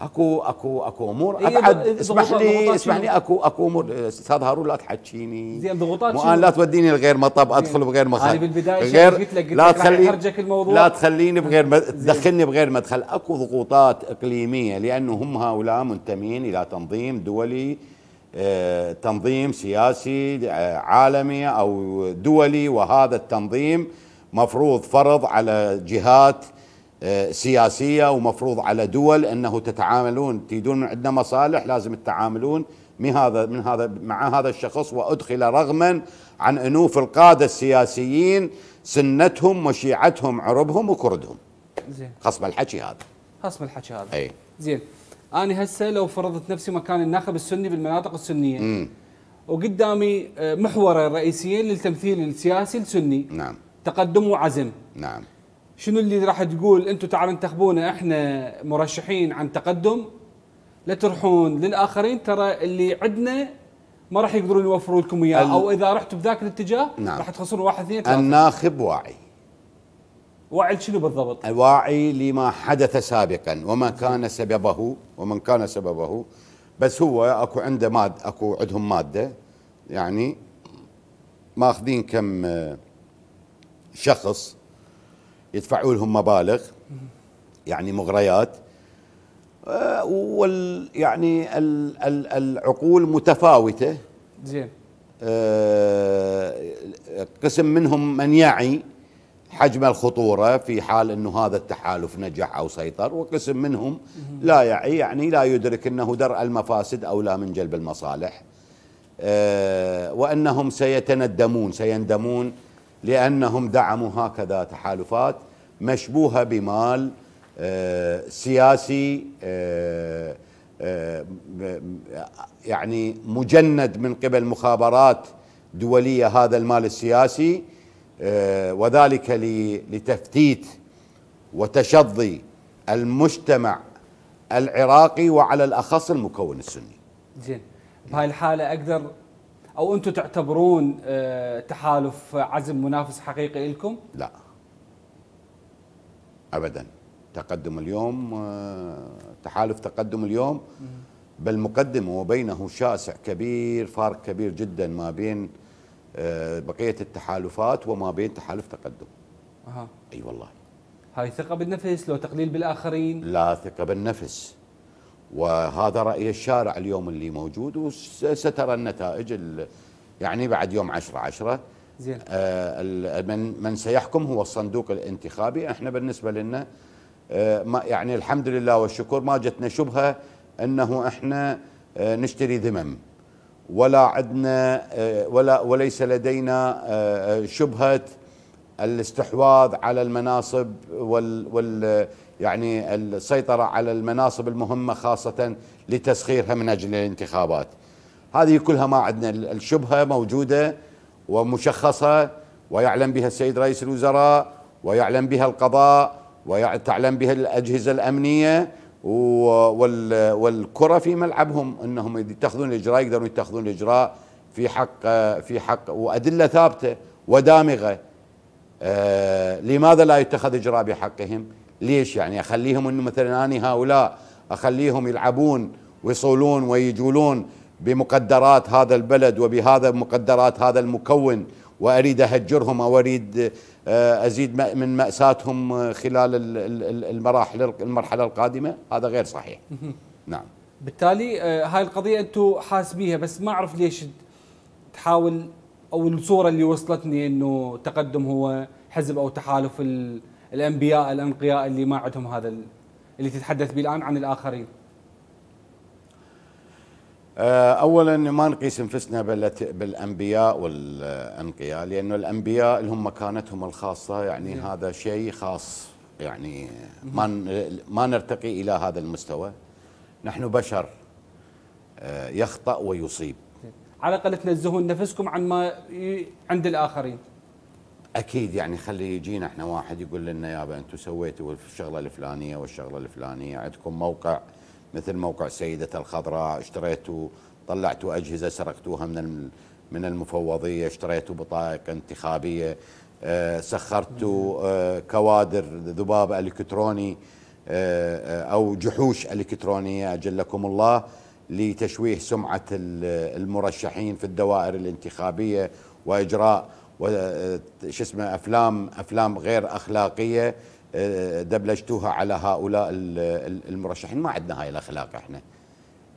اكو اكو اكو امور إيه، ابعد إيه، اسمح لي اسمح لي اكو اكو امور استاذ هارون لا تحكيني زين ضغوطات وانا لا توديني لغير مطب ادخل بغير مخرج انا بالبدايه غير قلت لك لا تخلي الموضوع لا تخليني بغير تدخلني بغير مدخل اكو ضغوطات اقليميه لانه هم هؤلاء منتمين الى تنظيم دولي آه، تنظيم سياسي آه، عالمي او دولي وهذا التنظيم مفروض فرض على جهات سياسيه ومفروض على دول انه تتعاملون تريدون من عندنا مصالح لازم تتعاملون من هذا من هذا مع هذا الشخص وادخل رغما عن انوف القاده السياسيين سنتهم وشيعتهم عربهم وكردهم. زين خصم الحكي هذا. خصم الحكي هذا. اي زين انا هسه لو فرضت نفسي مكان الناخب السني بالمناطق السنيه م. وقدامي آه، محورين رئيسيين للتمثيل السياسي السني نعم تقدم وعزم نعم شنو اللي راح تقول انتم تعالوا انتخبونا احنا مرشحين عن تقدم لا تروحون للاخرين ترى اللي عندنا ما راح يقدرون يوفروا لكم اياه او اذا رحتوا بذاك الاتجاه نعم. راح تخسرون واحد اثنين ثلاثه الناخب واعي واعي لشنو بالضبط؟ واعي لما حدث سابقا وما كان سببه ومن كان سببه بس هو اكو عنده ماد اكو عندهم ماده يعني ماخذين كم آه، شخص يدفعوا لهم مبالغ يعني مغريات آه، وال يعني العقول متفاوته زين آه، قسم منهم من يعي حجم الخطوره في حال انه هذا التحالف نجح او سيطر وقسم منهم لا يعي يعني لا يدرك انه درء المفاسد او لا من جلب المصالح آه، وانهم سيتندمون سيندمون لأنهم دعموا هكذا تحالفات مشبوهة بمال آه، سياسي آه، آه، يعني مجند من قبل مخابرات دولية هذا المال السياسي وذلك لتفتيت وتشظي المجتمع العراقي وعلى الأخص المكون السني زين بهاي الحالة أقدر او انتم تعتبرون آه، تحالف عزم منافس حقيقي لكم؟ لا ابدا تقدم اليوم آه، تحالف تقدم اليوم بل مقدمه وبينه شاسع كبير فارق كبير جدا ما بين آه، بقيه التحالفات وما بين تحالف تقدم. اها اي أيوة والله. هاي ثقه بالنفس لو تقليل بالاخرين؟ لا ثقه بالنفس. وهذا رأي الشارع اليوم اللي موجود وسترى النتائج يعني بعد يوم 10 10 زين آه من من سيحكم هو الصندوق الانتخابي احنا بالنسبه لنا آه ما يعني الحمد لله والشكر ما جتنا شبهه انه احنا آه نشتري ذمم ولا عندنا آه، ولا وليس لدينا آه، آه، شبهه الاستحواذ على المناصب وال, وال يعني السيطرة على المناصب المهمة خاصة لتسخيرها من أجل الانتخابات هذه كلها ما عندنا الشبهة موجودة ومشخصة ويعلم بها السيد رئيس الوزراء ويعلم بها القضاء ويعلم بها الأجهزة الأمنية والكرة في ملعبهم أنهم يتخذون الإجراء يقدرون يتخذون الإجراء في حق في حق وأدلة ثابتة ودامغة آه، لماذا لا يتخذ إجراء بحقهم؟ ليش يعني اخليهم انه مثلا اني هؤلاء اخليهم يلعبون ويصولون ويجولون بمقدرات هذا البلد وبهذا مقدرات هذا المكون واريد اهجرهم او اريد آه، ازيد من ماساتهم خلال المراحل المرحله القادمه هذا غير صحيح نعم بالتالي آه، هاي القضيه انتم حاسبيها بس ما اعرف ليش تحاول او الصوره اللي وصلتني انه تقدم هو حزب او تحالف ال الانبياء الانقياء اللي ما عندهم هذا اللي تتحدث به الان عن الاخرين؟ آه، اولا ما نقيس انفسنا بالانبياء والانقياء لانه الانبياء لهم مكانتهم الخاصه يعني مم. نعم. هذا شيء خاص يعني ما ما نرتقي الى هذا المستوى نحن بشر آه، يخطا ويصيب على الاقل تنزهون نفسكم عن ما عند الاخرين اكيد يعني خلي يجينا احنا واحد يقول لنا يابا انتم سويتوا الشغله الفلانيه والشغله الفلانيه عندكم موقع مثل موقع سيده الخضراء اشتريتوا طلعتوا اجهزه سرقتوها من من المفوضيه اشتريتوا بطائق انتخابيه آه، سخرتوا آه، كوادر ذباب الكتروني آه، او جحوش الكترونيه اجلكم الله لتشويه سمعه المرشحين في الدوائر الانتخابيه واجراء وش آه، اسمه افلام افلام غير اخلاقيه آه، دبلجتوها على هؤلاء المرشحين ما عندنا هاي الاخلاق احنا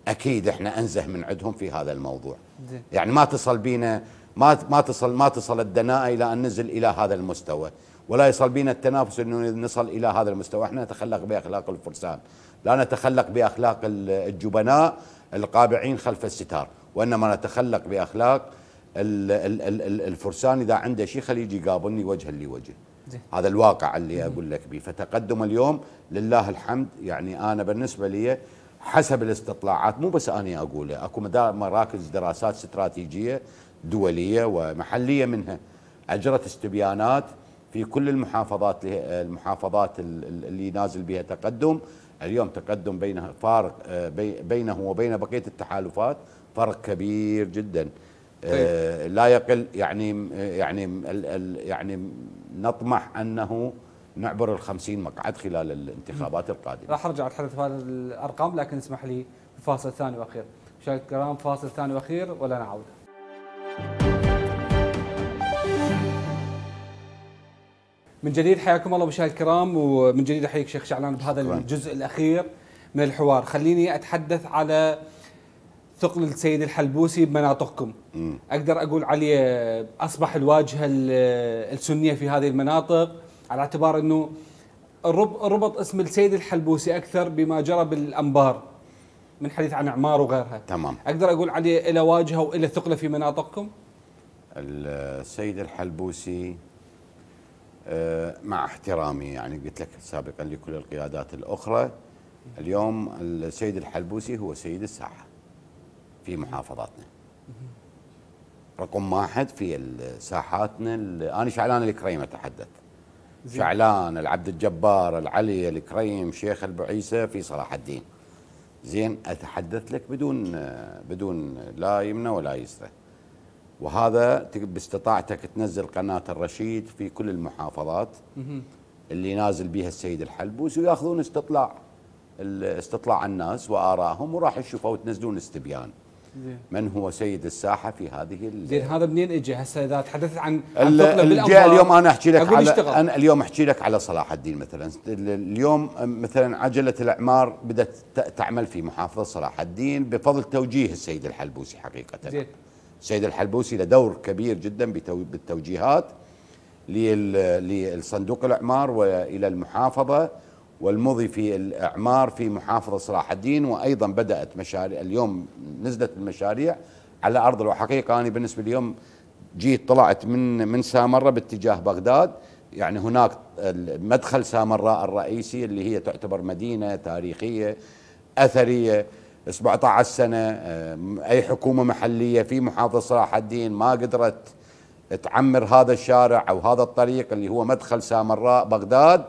اكيد احنا انزه من عندهم في هذا الموضوع دي. يعني ما تصل بينا ما ما تصل ما تصل الدناءه الى ان نزل الى هذا المستوى ولا يصل بينا التنافس انه نصل الى هذا المستوى احنا نتخلق باخلاق الفرسان لا نتخلق باخلاق الجبناء القابعين خلف الستار وانما نتخلق باخلاق الفرسان اذا عنده شيء خليه يجي يقابلني وجها لوجه هذا الواقع اللي اقول لك به فتقدم اليوم لله الحمد يعني انا بالنسبه لي حسب الاستطلاعات مو بس انا اقوله اكو مراكز دراسات استراتيجيه دوليه ومحليه منها اجرت استبيانات في كل المحافظات المحافظات اللي نازل بها تقدم اليوم تقدم بين فارق آه، بينه وبين بقيه التحالفات فرق كبير جدا طيب. آه، لا يقل يعني يعني يعني نطمح انه نعبر ال 50 مقعد خلال الانتخابات القادمه. راح ارجع اتحدث في هذه الارقام لكن اسمح لي فاصل ثاني واخير. مشاهدينا الكرام فاصل ثاني واخير ولا نعود. من جديد حياكم الله مشاهدينا الكرام ومن جديد احييك شيخ شعلان بهذا الجزء الاخير من الحوار، خليني اتحدث على تقل السيد الحلبوسي بمناطقكم م. اقدر اقول عليه آه، اصبح الواجهه آه، السنيه في هذه المناطق على اعتبار انه ربط اسم السيد الحلبوسي اكثر بما جرى بالانبار من حديث عن اعمار وغيرها تمام اقدر اقول عليه الى واجهه والى ثقله في مناطقكم آه، السيد الحلبوسي مع احترامي يعني قلت لك سابقا لكل القيادات الاخرى اليوم السيد الحلبوسي هو سيد الساحه في محافظاتنا رقم واحد في ساحاتنا انا شعلان الكريم اتحدث شعلان العبد الجبار العلي الكريم شيخ البعيسة في صلاح الدين زين اتحدث لك بدون بدون لا يمنى ولا يسرى وهذا باستطاعتك تنزل قناه الرشيد في كل المحافظات اللي نازل بها السيد الحلبوس وياخذون استطلاع استطلاع الناس وارائهم وراح يشوفوا وتنزلون استبيان من هو سيد الساحه في هذه زين هذا منين اجى هسه اذا تحدثت عن, عن اليوم انا احكي لك على انا اليوم احكي لك على صلاح الدين مثلا اليوم مثلا عجله الاعمار بدات تعمل في محافظه صلاح الدين بفضل توجيه السيد الحلبوسي حقيقه زين. السيد الحلبوسي له دور كبير جدا بالتوجيهات للصندوق الاعمار والى المحافظه والمضي في الإعمار في محافظة صلاح الدين وأيضا بدأت مشاريع اليوم نزلت المشاريع على أرض الحقيقة أنا بالنسبة اليوم جيت طلعت من من سامرة باتجاه بغداد يعني هناك مدخل سامراء الرئيسي اللي هي تعتبر مدينة تاريخية أثرية 17 سنة أي حكومة محلية في محافظة صلاح الدين ما قدرت تعمر هذا الشارع او هذا الطريق اللي هو مدخل سامراء بغداد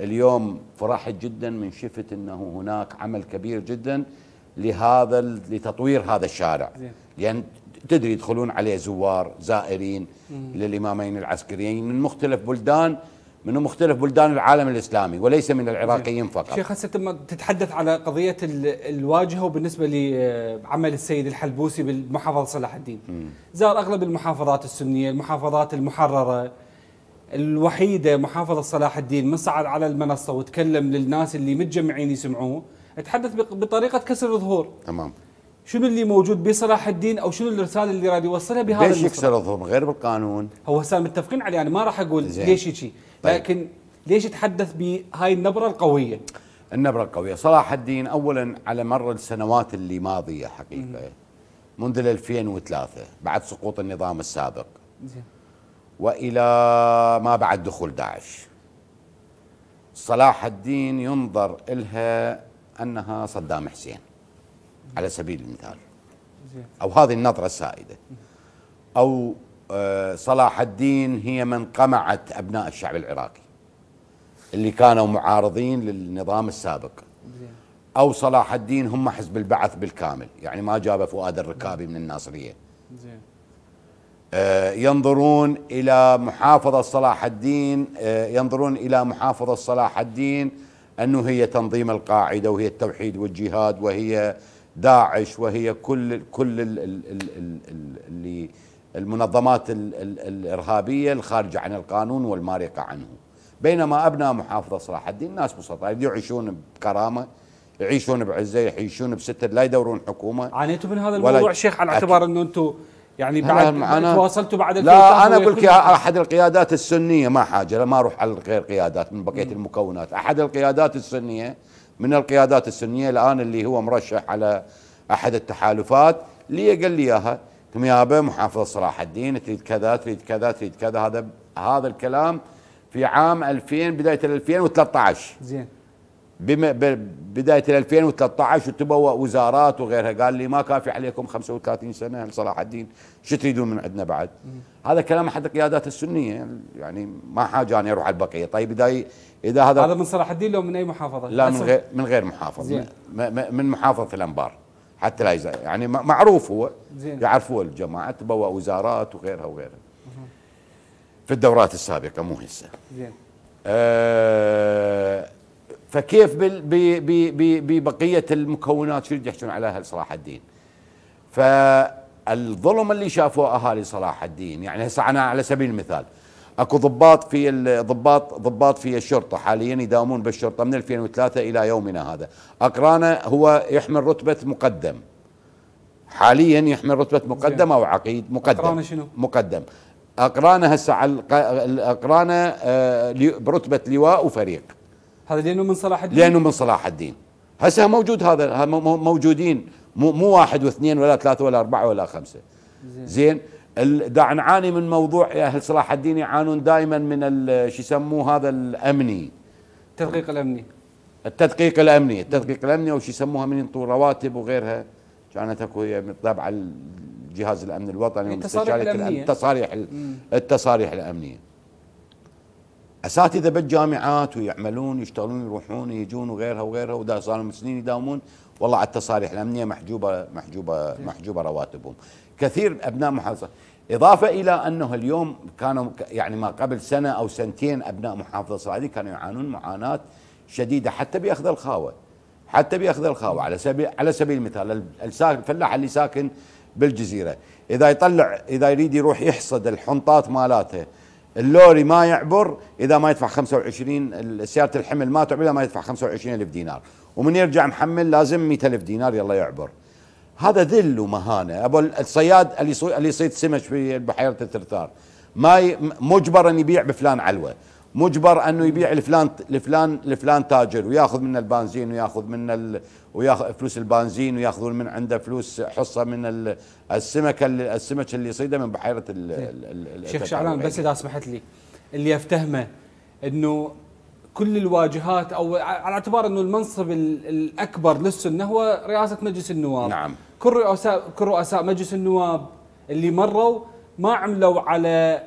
اليوم فرحت جدا من شفت انه هناك عمل كبير جدا لهذا لتطوير هذا الشارع لان يعني تدري يدخلون عليه زوار زائرين للامامين العسكريين من مختلف بلدان من مختلف بلدان العالم الاسلامي وليس من العراقيين فقط. شيخ هسه تتحدث على قضيه الواجهه وبالنسبه لعمل آه، السيد الحلبوسي بالمحافظه صلاح الدين. زار اغلب المحافظات السنيه، المحافظات المحرره الوحيده محافظه صلاح الدين من صعد على المنصه وتكلم للناس اللي متجمعين يسمعوه، تحدث بطريقه كسر الظهور. تمام. شنو اللي موجود بصلاح الدين او شنو الرساله اللي راد يوصلها بهذا ليش يكسر الظلم غير بالقانون هو هسه متفقين عليه انا ما راح اقول زين. ليش هيك طيب. لكن ليش يتحدث بهاي النبره القويه النبره القويه صلاح الدين اولا على مر السنوات اللي ماضيه حقيقه منذ 2003 بعد سقوط النظام السابق زين. والى ما بعد دخول داعش صلاح الدين ينظر الها انها صدام حسين على سبيل المثال أو هذه النظرة السائدة أو آه، صلاح الدين هي من قمعت أبناء الشعب العراقي اللي كانوا معارضين للنظام السابق أو صلاح الدين هم حزب البعث بالكامل يعني ما جاب فؤاد الركابي من الناصرية آه، ينظرون إلى محافظة صلاح الدين آه، ينظرون إلى محافظة صلاح الدين أنه هي تنظيم القاعدة وهي التوحيد والجهاد وهي داعش وهي كل كل اللي المنظمات الارهابيه الخارجه عن القانون والمارقه عنه بينما ابناء محافظه صلاح الدين ناس بسطاء يعيشون بكرامه يعيشون بعزه يعيشون بستر لا يدورون حكومه عانيتوا من هذا الموضوع شيخ على اعتبار انه انتم يعني بعد تواصلتوا بعد لا انا اقول لك احد القيادات السنيه ما حاجه ما اروح على غير قيادات من بقيه المكونات احد القيادات السنيه من القيادات السنيه الان اللي هو مرشح على احد التحالفات لي قال لي اياها قلت يابا محافظ صلاح الدين تريد كذا تريد كذا تريد كذا هذا هذا الكلام في عام 2000 بدايه 2013 زين بدايه 2013 وتبوا وزارات وغيرها قال لي ما كافي عليكم 35 سنه لصلاح الدين شو تريدون من عندنا بعد؟ هذا كلام احد القيادات السنيه يعني ما حاجه اني اروح على البقيه طيب اذا اذا هذا هذا من صلاح الدين لو من اي محافظه؟ لا من غير من غير محافظه زين. من محافظه الانبار حتى لا يزال يعني معروف هو زين. يعرفوه الجماعه تبوا وزارات وغيرها وغيرها في الدورات السابقه مو هسه زين آه فكيف ببقيه المكونات شو يحشون على اهل صلاح الدين فالظلم اللي شافوه اهالي صلاح الدين يعني هسه انا على سبيل المثال اكو ضباط في الضباط ضباط في الشرطه حاليا يداومون بالشرطه من 2003 الى يومنا هذا اقرانه هو يحمل رتبه مقدم حاليا يحمل رتبه مقدم او عقيد مقدم اقرانه شنو مقدم اقرانه هسه على اقرانه آه، برتبه لواء وفريق هذا لانه من صلاح الدين لانه من صلاح الدين هسه موجود هذا موجودين مو مو واحد واثنين ولا ثلاثه ولا اربعه ولا خمسه زين, زين دا نعاني من موضوع اهل صلاح الدين يعانون دائما من شو يسموه هذا الامني التدقيق الامني التدقيق الامني التدقيق الامني او شو يسموها من ينطوا رواتب وغيرها كانت اكو هي تبع الجهاز الامن الوطني التصاريح التصاريح التصاريح الامنيه اساتذه بالجامعات ويعملون يشتغلون يروحون يجون وغيرها وغيرها ودا صار لهم سنين يداومون والله على التصاريح الامنيه محجوبه محجوبه محجوبه رواتبهم كثير ابناء محافظه اضافه الى انه اليوم كانوا يعني ما قبل سنه او سنتين ابناء محافظه الصعيدي كانوا يعانون معاناه شديده حتى باخذ الخاوه حتى باخذ الخاوه على سبيل على سبيل المثال الفلاح اللي ساكن بالجزيره اذا يطلع اذا يريد يروح يحصد الحنطات مالاته اللوري ما يعبر اذا ما يدفع 25 سياره الحمل ما تعبر اذا ما يدفع 25 الف دينار ومن يرجع محمل لازم 100 الف دينار يلا يعبر هذا ذل ومهانه ابو الصياد اللي يصيد سمك في بحيره الترتار ما مجبر ان يبيع بفلان علوه مجبر انه يبيع لفلان لفلان لفلان تاجر وياخذ منه البنزين وياخذ منه وياخذ فلوس البنزين وياخذون من عنده فلوس حصه من السمك السمك اللي يصيده من بحيره ال إيه. شيخ شعلان بس اذا سمحت لي اللي افتهمه انه كل الواجهات او على اعتبار انه المنصب الاكبر للسنه هو رئاسه مجلس النواب نعم كل رؤساء كل رؤساء مجلس النواب اللي مروا ما عملوا على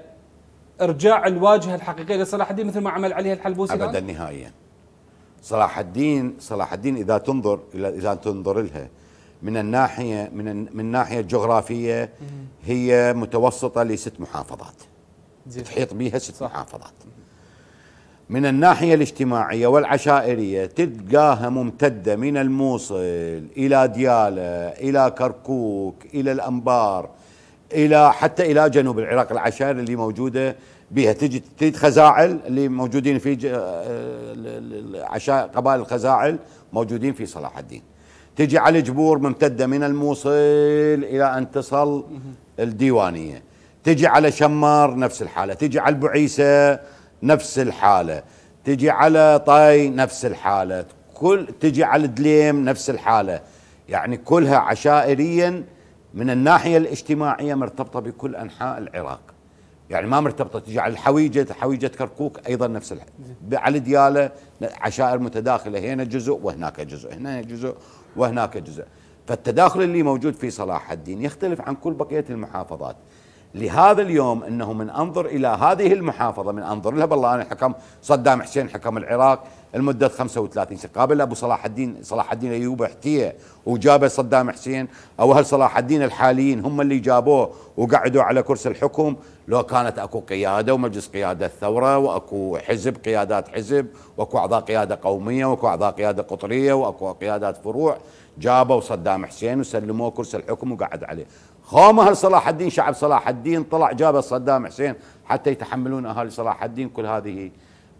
ارجاع الواجهه الحقيقيه لصلاح الدين مثل ما عمل عليها الحلبوسي ابدا نهائيا صلاح الدين صلاح الدين اذا تنظر الى اذا تنظر لها من الناحيه من من الناحيه الجغرافيه هي متوسطه لست محافظات تحيط بها ست صح. محافظات من الناحيه الاجتماعيه والعشائريه تلقاها ممتده من الموصل الى دياله الى كركوك الى الانبار الى حتى الى جنوب العراق العشائر اللي موجوده بيها تجي تريد خزاعل اللي موجودين في آه، آه، عشاء قبائل الخزاعل موجودين في صلاح الدين تجي على جبور ممتدة من الموصل إلى أن تصل الديوانية تجي على شمار نفس الحالة تجي على البعيسة نفس الحالة تجي على طاي نفس الحالة كل تجي على الدليم نفس الحالة يعني كلها عشائريا من الناحية الاجتماعية مرتبطة بكل أنحاء العراق يعني ما مرتبطه تجي على الحويجه حويجه كركوك ايضا نفس الحل. على دياله عشائر متداخله هنا جزء وهناك جزء هنا جزء وهناك جزء فالتداخل اللي موجود في صلاح الدين يختلف عن كل بقيه المحافظات لهذا اليوم انه من انظر الى هذه المحافظه من انظر لها بالله انا حكم صدام حسين حكم العراق لمده 35 سنه قابل ابو صلاح الدين صلاح الدين ايوب احتيه وجابه صدام حسين او هل صلاح الدين الحاليين هم اللي جابوه وقعدوا على كرسي الحكم لو كانت اكو قياده ومجلس قياده الثوره واكو حزب قيادات حزب واكو اعضاء قياده قوميه واكو اعضاء قياده قطريه واكو قيادات فروع جابوا صدام حسين وسلموه كرسي الحكم وقعد عليه اهل صلاح الدين شعب صلاح الدين طلع جاب صدام حسين حتى يتحملون اهالي صلاح الدين كل هذه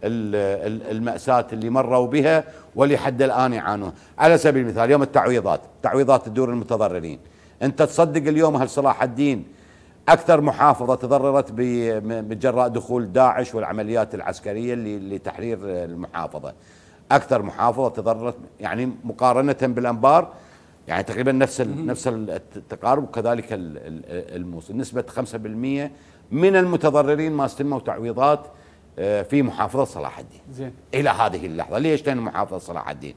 المأساة اللي مروا بها واللي حد الآن يعانون على سبيل المثال يوم التعويضات تعويضات الدور المتضررين أنت تصدق اليوم أهل صلاح الدين أكثر محافظة تضررت بجراء دخول داعش والعمليات العسكرية لتحرير المحافظة اكثر محافظه تضررت يعني مقارنه بالانبار يعني تقريبا نفس نفس التقارب وكذلك الموصل نسبه 5% من المتضررين ما استلموا تعويضات آه، في محافظه صلاح الدين زين. الى هذه اللحظه ليش لان محافظه صلاح الدين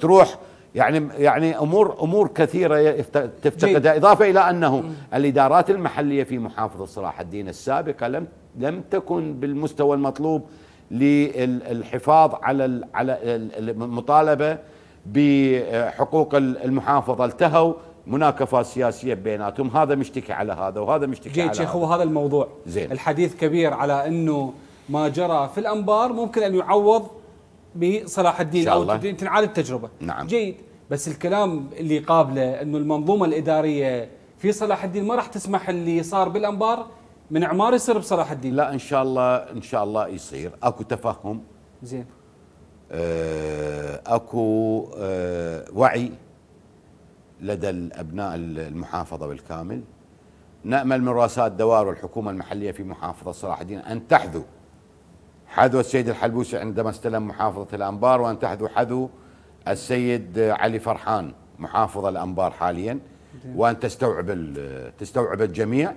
تروح يعني يعني امور امور كثيره تفتقدها اضافه الى انه مم. الادارات المحليه في محافظه صلاح الدين السابقه لم لم تكن بالمستوى المطلوب للحفاظ على على المطالبه بحقوق المحافظه التهوا مناكفه سياسيه بيناتهم هذا مشتكي على هذا وهذا مشتكي على شيخ هو هذا الموضوع زين الحديث كبير على انه ما جرى في الانبار ممكن ان يعوض بصلاح الدين او تنعاد التجربه نعم جيد بس الكلام اللي قابله انه المنظومه الاداريه في صلاح الدين ما راح تسمح اللي صار بالانبار من اعمار يصير بصلاح الدين لا ان شاء الله ان شاء الله يصير اكو تفهم زين آه، اكو آه، وعي لدى الابناء المحافظه بالكامل نامل من رؤساء الدوائر والحكومه المحليه في محافظه صلاح الدين ان تحذو حذو السيد الحلبوسي عندما استلم محافظه الانبار وان تحذو حذو السيد علي فرحان محافظ الانبار حاليا وان تستوعب تستوعب الجميع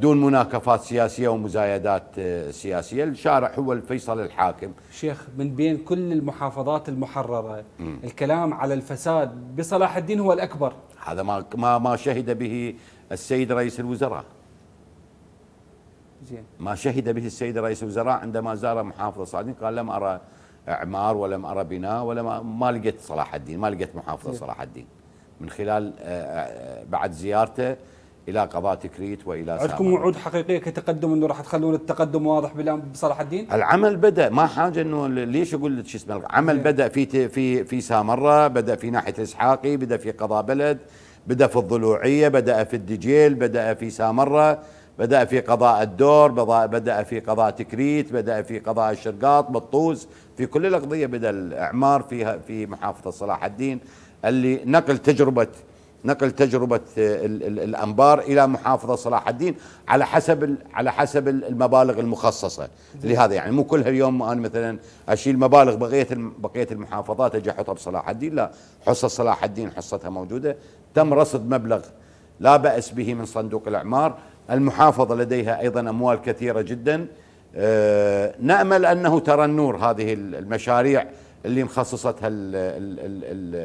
دون مناكفات سياسية ومزايدات آه، سياسية الشارع هو الفيصل الحاكم شيخ من بين كل المحافظات المحررة م. الكلام على الفساد بصلاح الدين هو الأكبر هذا ما, ما, ما شهد به السيد رئيس الوزراء زين. ما شهد به السيد رئيس الوزراء عندما زار محافظة صلاح الدين قال لم أرى إعمار ولم أرى بناء ولم ما لقيت صلاح الدين ما لقيت محافظة زين. صلاح الدين من خلال آه، آه، بعد زيارته الى قضاء تكريت والى عندكم وعود حقيقيه كتقدم انه راح تخلون التقدم واضح بصلاح الدين؟ العمل بدا ما حاجه انه ليش اقول لك شو اسمه العمل إيه. بدا في في في سامره بدا في ناحيه الاسحاقي بدا في قضاء بلد بدا في الضلوعيه بدا في الدجيل بدا في سامره بدأ في قضاء الدور بدأ في قضاء تكريت بدأ في قضاء الشرقاط بطوس في كل الأقضية بدأ الإعمار فيها في محافظة صلاح الدين اللي نقل تجربة نقل تجربه آه، الانبار الى محافظه صلاح الدين على حسب على حسب المبالغ المخصصه لهذا يعني مو كلها اليوم انا مثلا اشيل مبالغ بقيه بقيه المحافظات اجي احطها بصلاح الدين لا حصه صلاح الدين حصتها موجوده تم رصد مبلغ لا باس به من صندوق الاعمار المحافظه لديها ايضا اموال كثيره جدا آه، نامل انه ترى النور هذه المشاريع اللي مخصصتها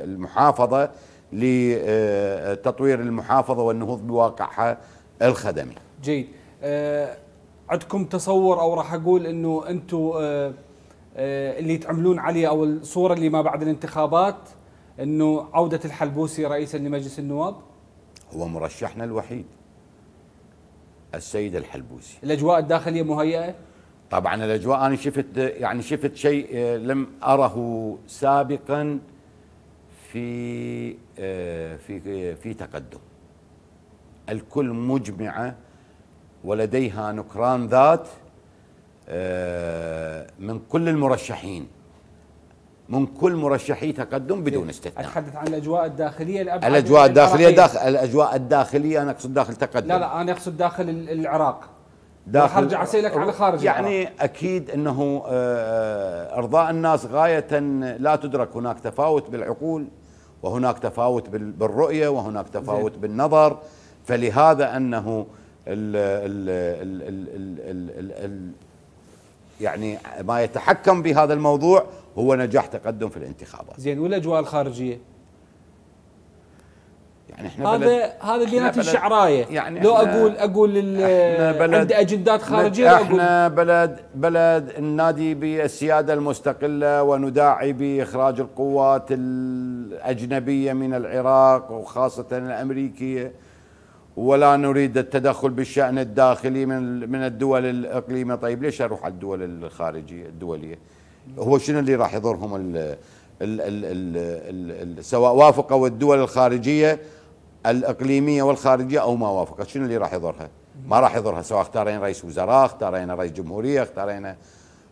المحافظه لتطوير المحافظة والنهوض بواقعها الخدمي جيد آه، عندكم تصور أو راح أقول أنه أنتم آه، آه، اللي تعملون عليه أو الصورة اللي ما بعد الانتخابات أنه عودة الحلبوسي رئيسا لمجلس النواب هو مرشحنا الوحيد السيد الحلبوسي الأجواء الداخلية مهيئة؟ طبعا الأجواء أنا شفت يعني شفت شيء لم أره سابقا في آه، في آه، في تقدم الكل مجمعه ولديها نكران ذات آه، من كل المرشحين من كل مرشحي تقدم بدون إيه، استثناء اتحدث عن الاجواء الداخليه الابعد الاجواء الداخليه داخل الاجواء الداخليه انا اقصد داخل تقدم لا لا انا اقصد داخل العراق داخل ارجع اسالك عن خارج يعني العراق. اكيد انه ارضاء الناس غايه لا تدرك هناك تفاوت بالعقول وهناك تفاوت بالرؤية وهناك تفاوت زي. بالنظر فلهذا أنه الـ الـ الـ الـ الـ الـ الـ الـ يعني ما يتحكم بهذا الموضوع هو نجاح تقدم في الانتخابات زين والأجواء الخارجية يعني احنا هذا هذا بيناتنا الشعرايه يعني لو اقول اقول عندي اجندات خارجيه احنا أقول بلد بلد النادي بالسياده المستقله ونداعي باخراج القوات الاجنبيه من العراق وخاصه الامريكيه ولا نريد التدخل بالشان الداخلي من من الدول الاقليميه طيب ليش اروح على الدول الخارجيه الدوليه هو شنو اللي راح يضرهم ال ال ال ال سواء وافقوا الدول الخارجيه الاقليميه والخارجيه او ما وافقت شنو اللي راح يضرها؟ ما راح يضرها سواء اختارين رئيس وزراء اختارين رئيس جمهوريه اختارين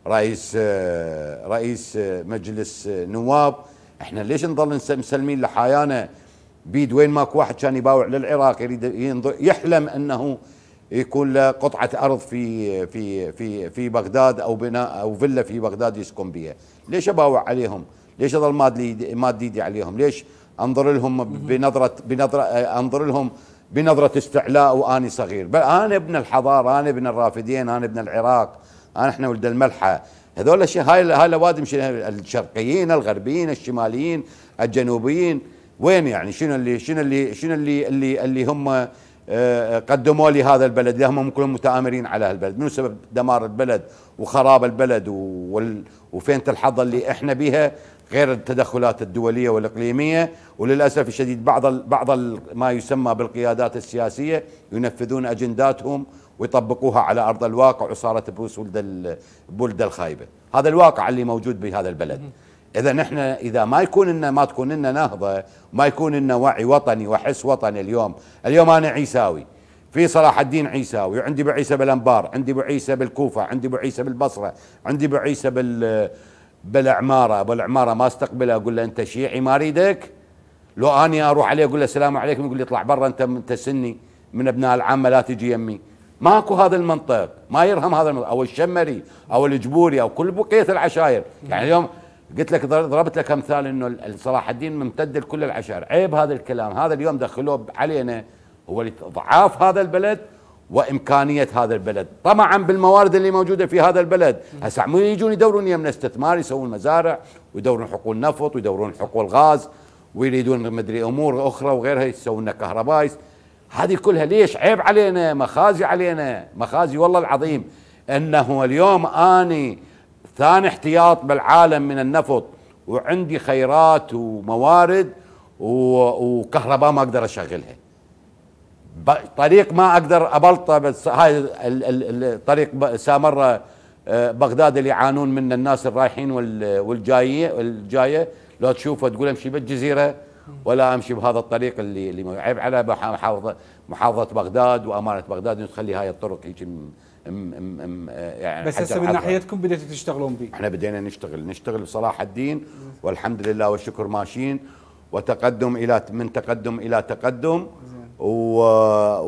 رئيس آه، رئيس آه، مجلس آه، نواب احنا ليش نظل مسلمين لحيانا بيد وين ماكو واحد كان يباوع للعراق يريد يحلم انه يكون له قطعه ارض في في في في بغداد او بناء او فيلا في بغداد يسكن بها ليش اباوع عليهم ليش اظل ماد ايدي عليهم ليش انظر لهم بنظره بنظره انظر لهم بنظره استعلاء واني صغير بل انا ابن الحضاره انا ابن الرافدين انا ابن العراق انا احنا ولد الملحه هذول الشيء هاي هاي الاوادم الشرقيين الغربيين الشماليين الجنوبيين وين يعني شنو اللي شنو اللي شنو اللي اللي اللي هم آه، قدموا لي هذا البلد اللي هم كلهم متآمرين على هالبلد من سبب دمار البلد وخراب البلد وفينت الحظ اللي احنا بها غير التدخلات الدوليه والاقليميه وللاسف الشديد بعض بعض ما يسمى بالقيادات السياسيه ينفذون اجنداتهم ويطبقوها على ارض الواقع وصارت بروس ولد البلده الخايبه، هذا الواقع اللي موجود بهذا البلد. اذا نحن اذا ما يكون لنا ما تكون لنا نهضه، ما يكون لنا وعي وطني وحس وطني اليوم، اليوم انا عيساوي في صلاح الدين عيساوي، وعندي بعيسى عيسى بالانبار، عندي بعيسى عيسى بالكوفه، عندي بعيسى عيسى بالبصره، عندي بعيسى عيسى بال بالعماره ابو العماره ما استقبله اقول له انت شيعي ما اريدك لو اني اروح عليه اقول له السلام عليكم يقول لي اطلع برا انت انت سني من ابناء العامه لا تجي يمي ماكو هذا المنطق ما يرهم هذا المنطق او الشمري او الجبوري او كل بقيه العشائر يعني اليوم قلت لك ضربت لك امثال انه صلاح الدين ممتد لكل العشائر عيب هذا الكلام هذا اليوم دخلوه علينا هو ضعاف هذا البلد وامكانيه هذا البلد طمعا بالموارد اللي موجوده في هذا البلد هسه مو يجون يدورون يمنا استثمار يسوون مزارع ويدورون حقول نفط ويدورون حقول غاز ويريدون مدري امور اخرى وغيرها يسوون لنا كهرباء هذه كلها ليش عيب علينا مخازي علينا مخازي والله العظيم انه اليوم اني ثاني احتياط بالعالم من النفط وعندي خيرات وموارد وكهرباء ما اقدر اشغلها طريق ما اقدر ابلطه بس هاي الطريق سامره آه، بغداد اللي يعانون منه الناس الرايحين والجايه الجايه لو تشوفه تقول امشي بالجزيره ولا امشي بهذا الطريق اللي اللي عيب على محافظه محافظه بغداد وامانه بغداد تخلي هاي الطرق هيك يعني بس هسه من ناحيتكم بديتوا تشتغلون به احنا بدينا نشتغل نشتغل بصلاح الدين والحمد لله والشكر ماشيين وتقدم الى من تقدم الى تقدم و...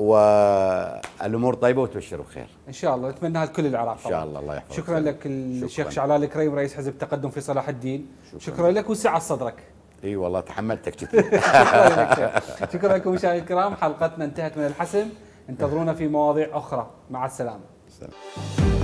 والامور طيبه وتبشر بخير. ان شاء الله نتمناها لكل العراق. ان شاء الله الله يحفظك. شكرا لك الشيخ شعلال الكريم رئيس حزب التقدم في صلاح الدين. شكرا, شكرا لك وسعه صدرك. اي والله تحملتك كثير. شكرا لكم مشاهدينا الكرام حلقتنا انتهت من الحسم انتظرونا في مواضيع اخرى مع السلامه. سلام.